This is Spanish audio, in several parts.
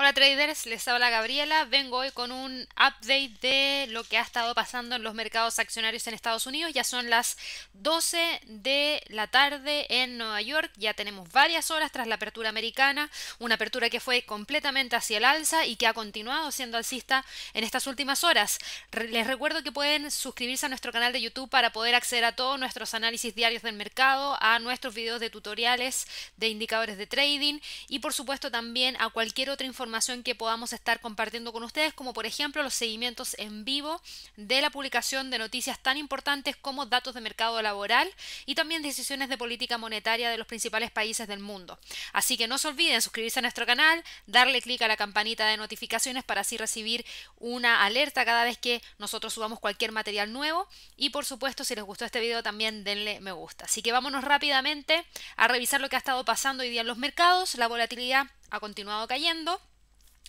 Hola traders, les habla Gabriela. Vengo hoy con un update de lo que ha estado pasando en los mercados accionarios en Estados Unidos. Ya son las 12 de la tarde en Nueva York. Ya tenemos varias horas tras la apertura americana, una apertura que fue completamente hacia el alza y que ha continuado siendo alcista en estas últimas horas. Les recuerdo que pueden suscribirse a nuestro canal de YouTube para poder acceder a todos nuestros análisis diarios del mercado, a nuestros videos de tutoriales de indicadores de trading y por supuesto también a cualquier otra información que podamos estar compartiendo con ustedes, como por ejemplo los seguimientos en vivo de la publicación de noticias tan importantes como datos de mercado laboral y también decisiones de política monetaria de los principales países del mundo. Así que no se olviden suscribirse a nuestro canal, darle clic a la campanita de notificaciones para así recibir una alerta cada vez que nosotros subamos cualquier material nuevo y por supuesto si les gustó este video también denle me gusta. Así que vámonos rápidamente a revisar lo que ha estado pasando hoy día en los mercados. La volatilidad ha continuado cayendo.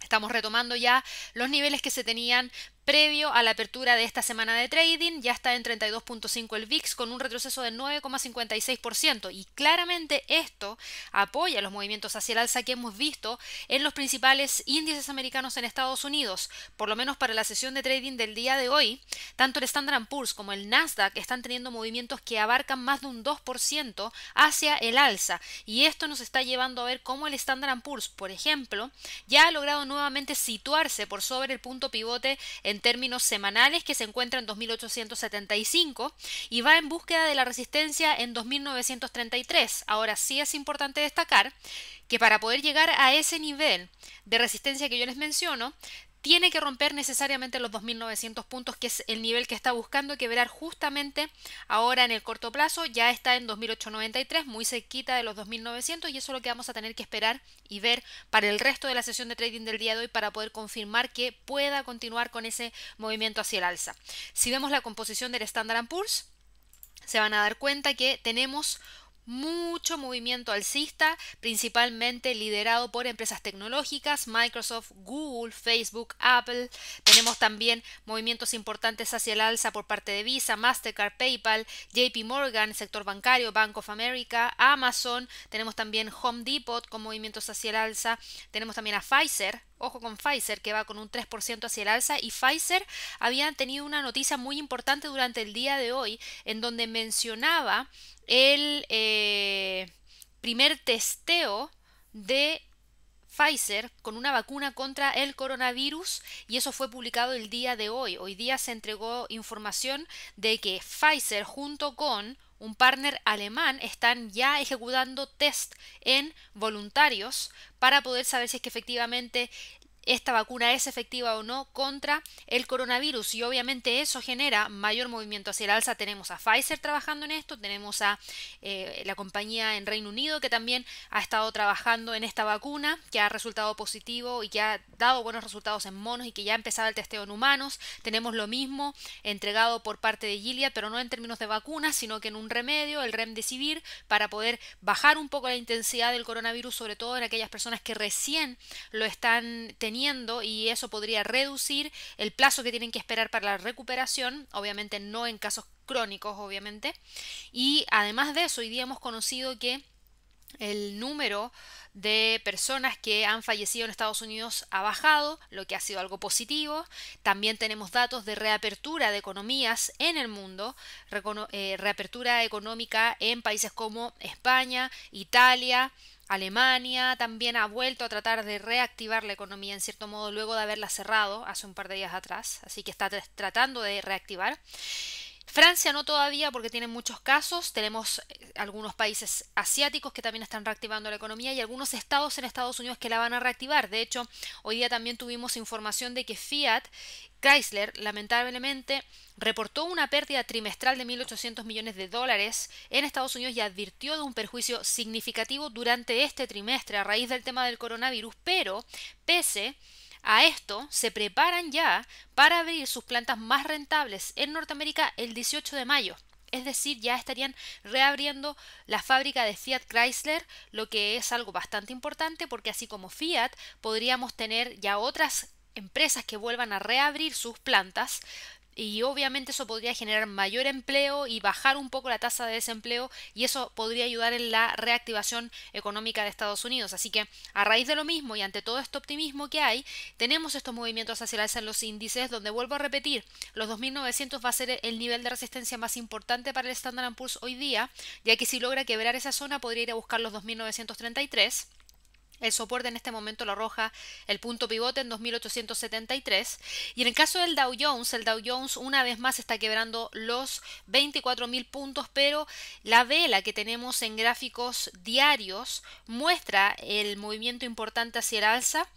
Estamos retomando ya los niveles que se tenían previo a la apertura de esta semana de trading, ya está en 32.5 el VIX con un retroceso de 9,56% y claramente esto apoya los movimientos hacia el alza que hemos visto en los principales índices americanos en Estados Unidos, por lo menos para la sesión de trading del día de hoy, tanto el Standard Poor's como el Nasdaq están teniendo movimientos que abarcan más de un 2% hacia el alza y esto nos está llevando a ver cómo el Standard Poor's, por ejemplo, ya ha logrado nuevamente situarse por sobre el punto pivote en términos semanales que se encuentra en 2875 y va en búsqueda de la resistencia en 2933. Ahora sí es importante destacar que para poder llegar a ese nivel de resistencia que yo les menciono, tiene que romper necesariamente los 2.900 puntos, que es el nivel que está buscando quebrar justamente ahora en el corto plazo. Ya está en 2.893, muy cerquita de los 2.900 y eso es lo que vamos a tener que esperar y ver para el resto de la sesión de trading del día de hoy para poder confirmar que pueda continuar con ese movimiento hacia el alza. Si vemos la composición del Standard Poor's, se van a dar cuenta que tenemos mucho movimiento alcista, principalmente liderado por empresas tecnológicas, Microsoft, Google, Facebook, Apple. Tenemos también movimientos importantes hacia el alza por parte de Visa, Mastercard, PayPal, JP Morgan, sector bancario, Bank of America, Amazon. Tenemos también Home Depot con movimientos hacia el alza. Tenemos también a Pfizer Ojo con Pfizer, que va con un 3% hacia el alza. Y Pfizer había tenido una noticia muy importante durante el día de hoy, en donde mencionaba el eh, primer testeo de Pfizer con una vacuna contra el coronavirus y eso fue publicado el día de hoy. Hoy día se entregó información de que Pfizer junto con un partner alemán están ya ejecutando test en voluntarios para poder saber si es que efectivamente esta vacuna es efectiva o no contra el coronavirus y obviamente eso genera mayor movimiento hacia el alza. Tenemos a Pfizer trabajando en esto, tenemos a eh, la compañía en Reino Unido que también ha estado trabajando en esta vacuna que ha resultado positivo y que ha dado buenos resultados en monos y que ya ha empezado el testeo en humanos. Tenemos lo mismo entregado por parte de Gilead, pero no en términos de vacunas, sino que en un remedio, el Remdesivir, para poder bajar un poco la intensidad del coronavirus, sobre todo en aquellas personas que recién lo están teniendo y eso podría reducir el plazo que tienen que esperar para la recuperación, obviamente no en casos crónicos, obviamente. Y además de eso, hoy día hemos conocido que el número de personas que han fallecido en Estados Unidos ha bajado, lo que ha sido algo positivo. También tenemos datos de reapertura de economías en el mundo, eh, reapertura económica en países como España, Italia, Alemania también ha vuelto a tratar de reactivar la economía en cierto modo luego de haberla cerrado hace un par de días atrás, así que está tratando de reactivar. Francia no todavía porque tiene muchos casos, tenemos eh, algunos países asiáticos que también están reactivando la economía y algunos estados en Estados Unidos que la van a reactivar. De hecho, hoy día también tuvimos información de que Fiat Chrysler lamentablemente reportó una pérdida trimestral de 1.800 millones de dólares en Estados Unidos y advirtió de un perjuicio significativo durante este trimestre a raíz del tema del coronavirus, pero pese a esto se preparan ya para abrir sus plantas más rentables en Norteamérica el 18 de mayo. Es decir, ya estarían reabriendo la fábrica de Fiat Chrysler, lo que es algo bastante importante porque así como Fiat podríamos tener ya otras empresas que vuelvan a reabrir sus plantas y obviamente eso podría generar mayor empleo y bajar un poco la tasa de desempleo y eso podría ayudar en la reactivación económica de Estados Unidos. Así que a raíz de lo mismo y ante todo este optimismo que hay, tenemos estos movimientos hacia la alza en los índices donde vuelvo a repetir, los 2900 va a ser el nivel de resistencia más importante para el Standard Poor's hoy día, ya que si logra quebrar esa zona podría ir a buscar los 2933 el soporte en este momento lo arroja el punto pivote en 2873. Y en el caso del Dow Jones, el Dow Jones una vez más está quebrando los 24.000 puntos, pero la vela que tenemos en gráficos diarios muestra el movimiento importante hacia el alza.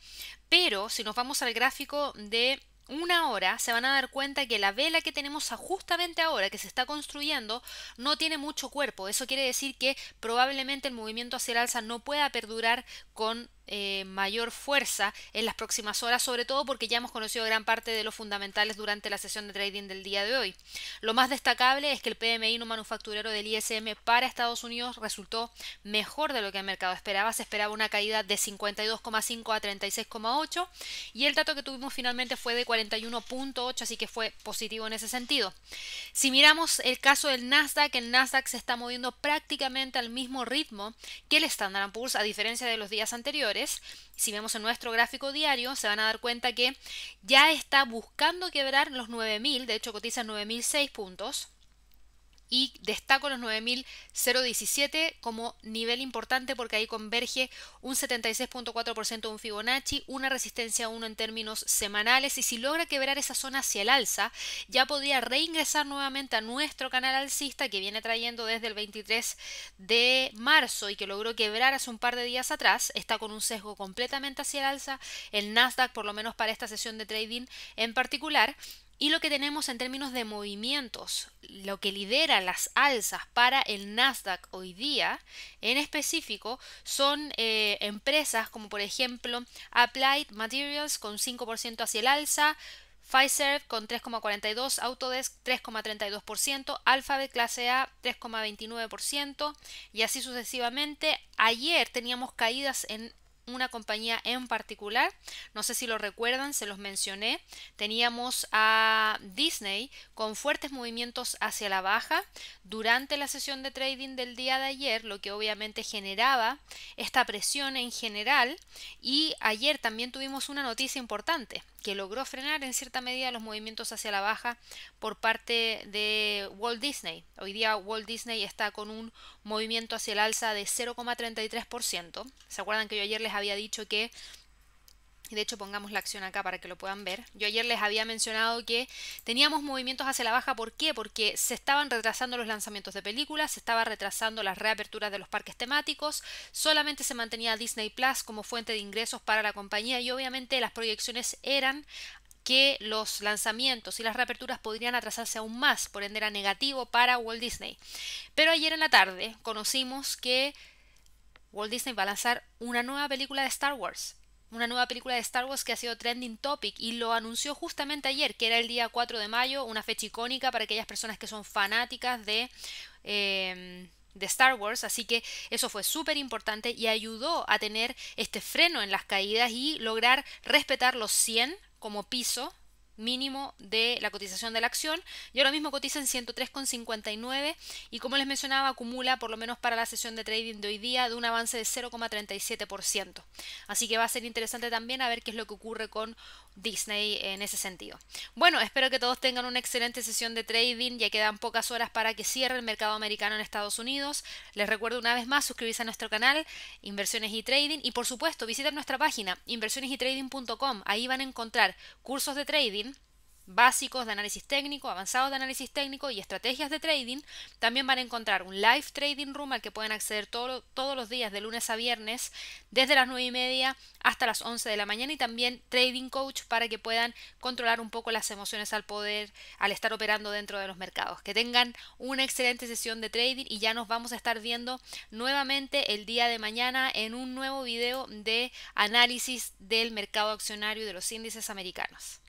Pero si nos vamos al gráfico de una hora se van a dar cuenta que la vela que tenemos justamente ahora que se está construyendo no tiene mucho cuerpo. Eso quiere decir que probablemente el movimiento hacia el alza no pueda perdurar con eh, mayor fuerza en las próximas horas, sobre todo porque ya hemos conocido gran parte de los fundamentales durante la sesión de trading del día de hoy. Lo más destacable es que el PMI no manufacturero del ISM para Estados Unidos resultó mejor de lo que el mercado esperaba. Se esperaba una caída de 52,5 a 36,8 y el dato que tuvimos finalmente fue de 41.8, así que fue positivo en ese sentido. Si miramos el caso del Nasdaq, el Nasdaq se está moviendo prácticamente al mismo ritmo que el Standard Poor's, a diferencia de los días anteriores. Si vemos en nuestro gráfico diario, se van a dar cuenta que ya está buscando quebrar los 9.000, de hecho cotiza 9.006 puntos y destaco los 9017 como nivel importante porque ahí converge un 76.4% de un Fibonacci, una resistencia 1 en términos semanales y si logra quebrar esa zona hacia el alza, ya podría reingresar nuevamente a nuestro canal alcista que viene trayendo desde el 23 de marzo y que logró quebrar hace un par de días atrás, está con un sesgo completamente hacia el alza, el Nasdaq por lo menos para esta sesión de trading en particular y lo que tenemos en términos de movimientos, lo que lidera las alzas para el Nasdaq hoy día, en específico, son eh, empresas como por ejemplo Applied Materials con 5% hacia el alza, Pfizer con 3,42%, Autodesk 3,32%, Alphabet clase A 3,29% y así sucesivamente. Ayer teníamos caídas en una compañía en particular. No sé si lo recuerdan, se los mencioné. Teníamos a Disney con fuertes movimientos hacia la baja durante la sesión de trading del día de ayer, lo que obviamente generaba esta presión en general. Y ayer también tuvimos una noticia importante que logró frenar en cierta medida los movimientos hacia la baja por parte de Walt Disney. Hoy día Walt Disney está con un movimiento hacia el alza de 0,33%. ¿Se acuerdan que yo ayer les había dicho que de hecho, pongamos la acción acá para que lo puedan ver. Yo ayer les había mencionado que teníamos movimientos hacia la baja. ¿Por qué? Porque se estaban retrasando los lanzamientos de películas, se estaba retrasando las reaperturas de los parques temáticos, solamente se mantenía Disney Plus como fuente de ingresos para la compañía y obviamente las proyecciones eran que los lanzamientos y las reaperturas podrían atrasarse aún más, por ende era negativo para Walt Disney. Pero ayer en la tarde conocimos que Walt Disney va a lanzar una nueva película de Star Wars. Una nueva película de Star Wars que ha sido trending topic y lo anunció justamente ayer, que era el día 4 de mayo, una fecha icónica para aquellas personas que son fanáticas de... Em, de Star Wars, así que eso fue súper importante y ayudó a tener este freno en las caídas y lograr respetar los 100 como piso mínimo de la cotización de la acción y ahora mismo cotiza en 103,59 y como les mencionaba acumula por lo menos para la sesión de trading de hoy día de un avance de 0,37% así que va a ser interesante también a ver qué es lo que ocurre con Disney en ese sentido bueno espero que todos tengan una excelente sesión de trading ya quedan pocas horas para que cierre el mercado americano en Estados Unidos les recuerdo una vez más suscribirse a nuestro canal inversiones y trading y por supuesto visiten nuestra página inversionesytrading.com Ahí van a encontrar cursos de trading, básicos de análisis técnico, avanzados de análisis técnico y estrategias de trading. También van a encontrar un live trading room al que pueden acceder todos los días de lunes a viernes desde las 9 y media hasta las 11 de la mañana y también trading coach para que puedan controlar un poco las emociones al poder, al estar operando dentro de los mercados. Que tengan una excelente sesión de trading y ya nos vamos a estar viendo nuevamente el día de mañana en un nuevo video de análisis del mercado accionario de los índices americanos.